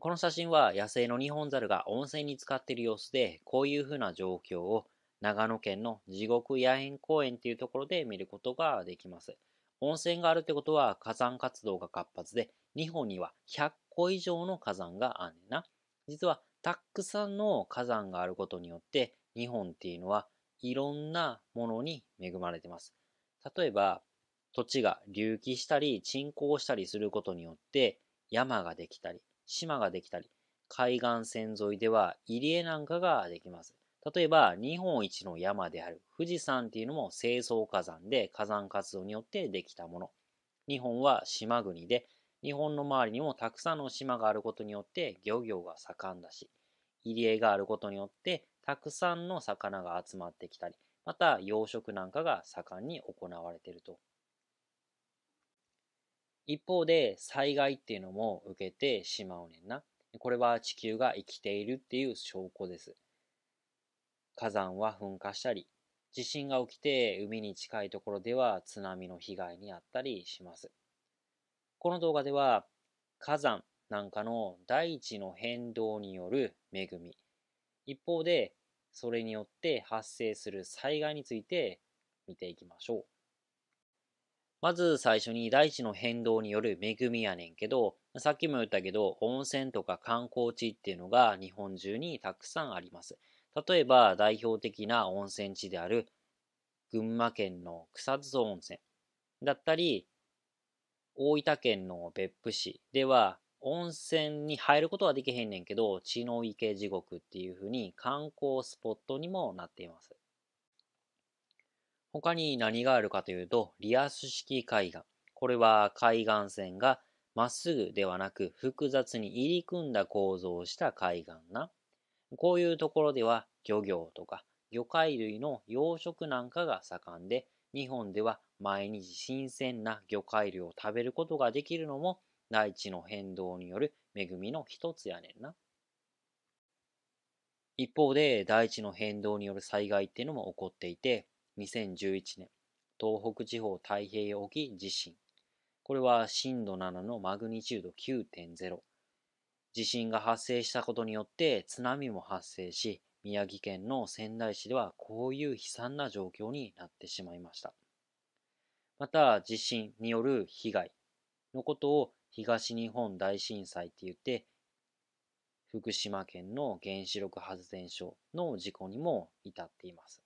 この写真は野生のニホンザルが温泉に浸かっている様子で、こういう風な状況を長野県の地獄野猿公園というところで見ることができます。温泉があるってことは火山活動が活発で、日本には100個以上の火山があんねんな。実はたくさんの火山があることによって、日本っていうのはいろんなものに恵まれてます。例えば、土地が隆起したり、沈降したりすることによって山ができたり、島ができたり、海岸線沿いでは入り江なんかができます。例えば、日本一の山である富士山っていうのも清掃火山で火山活動によってできたもの。日本は島国で、日本の周りにもたくさんの島があることによって漁業が盛んだし、入り江があることによってたくさんの魚が集まってきたり、また養殖なんかが盛んに行われていると一方で災害っていうのも受けてしまうねんな。これは地球が生きているっていう証拠です。火山は噴火したり、地震が起きて海に近いところでは津波の被害にあったりします。この動画では火山なんかの大地の変動による恵み、一方でそれによって発生する災害について見ていきましょう。まず最初に大地の変動による恵みやねんけど、さっきも言ったけど、温泉とか観光地っていうのが日本中にたくさんあります。例えば代表的な温泉地である群馬県の草津温泉だったり、大分県の別府市では温泉に入ることはできへんねんけど、血の池地獄っていうふうに観光スポットにもなっています。他に何があるかというと、リアス式海岸。これは海岸線がまっすぐではなく複雑に入り組んだ構造をした海岸な。こういうところでは漁業とか魚介類の養殖なんかが盛んで、日本では毎日新鮮な魚介類を食べることができるのも大地の変動による恵みの一つやねんな。一方で大地の変動による災害っていうのも起こっていて2011年東北地方太平洋沖地震これは震度7のマグニチュード9.0地震が発生したことによって津波も発生し宮城県の仙台市ではこういう悲惨な状況になってしまいましたまた地震による被害のことを東日本大震災って言って福島県の原子力発電所の事故にも至っています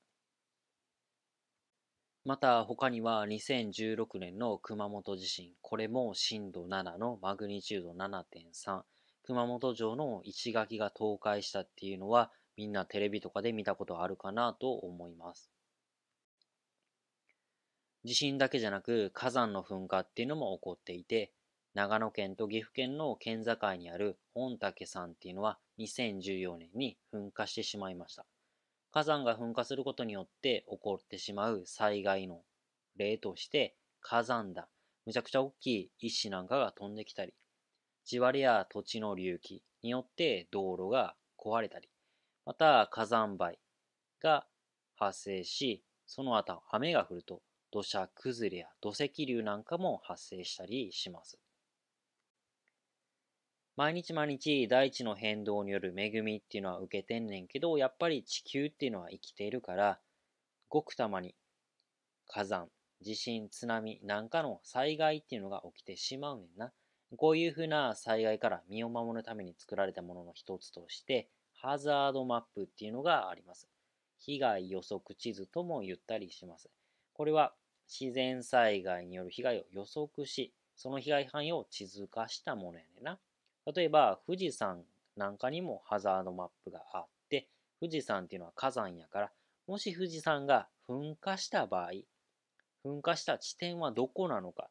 また他には2016年の熊本地震、これも震度7のマグニチュード7.3、熊本城の石垣が倒壊したっていうのはみんなテレビとかで見たことあるかなと思います。地震だけじゃなく火山の噴火っていうのも起こっていて、長野県と岐阜県の県境にある御嶽山っていうのは2014年に噴火してしまいました。火山が噴火することによって起こってしまう災害の例として火山だむちゃくちゃ大きい石なんかが飛んできたり地割れや土地の隆起によって道路が壊れたりまた火山灰が発生しその後雨が降ると土砂崩れや土石流なんかも発生したりします毎日毎日大地の変動による恵みっていうのは受けてんねんけど、やっぱり地球っていうのは生きているから、ごくたまに火山、地震、津波なんかの災害っていうのが起きてしまうねんな。こういうふうな災害から身を守るために作られたものの一つとして、ハザードマップっていうのがあります。被害予測地図とも言ったりします。これは自然災害による被害を予測し、その被害範囲を地図化したものやねんな。例えば富士山なんかにもハザードマップがあって、富士山っていうのは火山やから、もし富士山が噴火した場合、噴火した地点はどこなのか、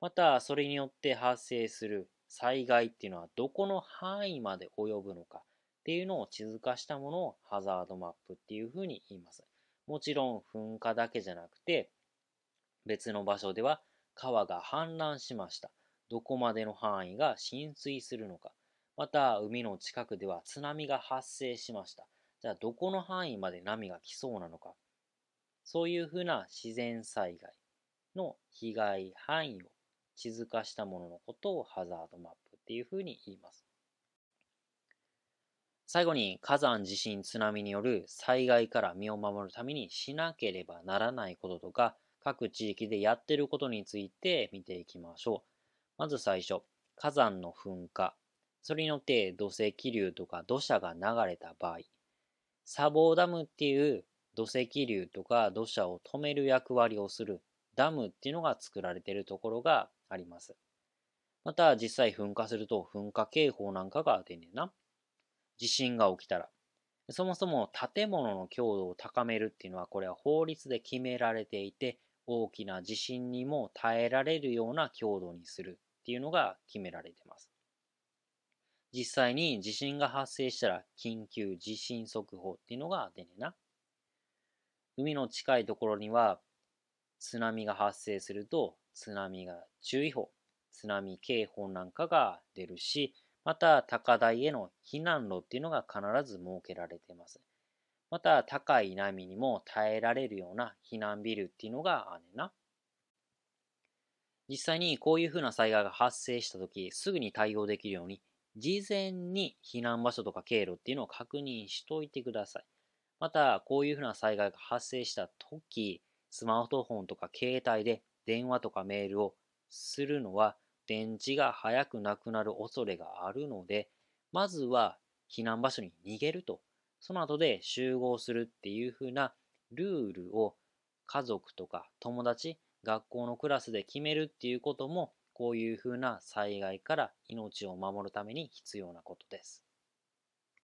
またそれによって発生する災害っていうのはどこの範囲まで及ぶのかっていうのを地図化したものをハザードマップっていうふうに言います。もちろん噴火だけじゃなくて別の場所では川が氾濫しました。どこまでの範囲が浸水するのか、また海の近くでは津波が発生しました。じゃあどこの範囲まで波が来そうなのか、そういうふうな自然災害の被害範囲を地図化したもののことをハザードマップっていうふうに言います。最後に火山地震津波による災害から身を守るためにしなければならないこととか各地域でやってることについて見ていきましょう。まず最初、火山の噴火、それによって土石流とか土砂が流れた場合、砂防ダムっていう土石流とか土砂を止める役割をするダムっていうのが作られているところがあります。また実際噴火すると噴火警報なんかが出んねんな。地震が起きたら。そもそも建物の強度を高めるっていうのはこれは法律で決められていて大きな地震にも耐えられるような強度にするっていうのが決められてます。実際に地震が発生したら緊急地震速報っていうのが出ねな。海の近いところには津波が発生すると津波が注意報、津波警報なんかが出るし、また高台への避難路っていうのが必ず設けられています。また高い波にも耐えられるような避難ビルっていうのがあねな。実際にこういうふうな災害が発生した時すぐに対応できるように事前に避難場所とか経路っていうのを確認しといてください。また、こういうふうな災害が発生した時、スマートフォンとか携帯で電話とかメールをするのは電池が早くなくなる恐れがあるので、まずは避難場所に逃げると、その後で集合するっていうふうなルールを家族とか友達、学校のクラスで決めるっていうこともこういうふうな災害から命を守るために必要なことです。